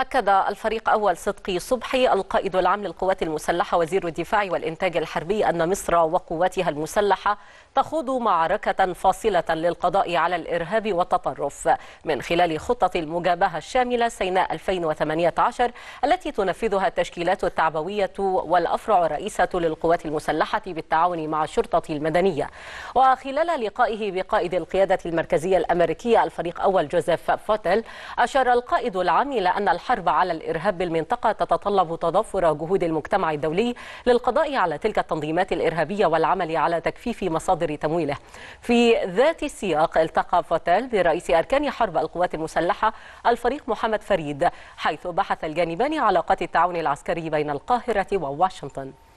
هكذا الفريق أول صدقي صبحي القائد العام للقوات المسلحة وزير الدفاع والإنتاج الحربي أن مصر وقواتها المسلحة تخوض معركة فاصلة للقضاء على الإرهاب والتطرف من خلال خطة المجابهة الشاملة سيناء 2018 التي تنفذها التشكيلات التعبوية والأفرع الرئيسة للقوات المسلحة بالتعاون مع الشرطة المدنية وخلال لقائه بقائد القيادة المركزية الأمريكية الفريق أول جوزيف فوتل أشار القائد العام إلى أن الحرب على الإرهاب بالمنطقة تتطلب تضافر جهود المجتمع الدولي للقضاء على تلك التنظيمات الإرهابية والعمل على تكفيف مصادر تمويله في ذات السياق التقى فتال برئيس أركان حرب القوات المسلحة الفريق محمد فريد حيث بحث الجانبان علاقات التعاون العسكري بين القاهرة وواشنطن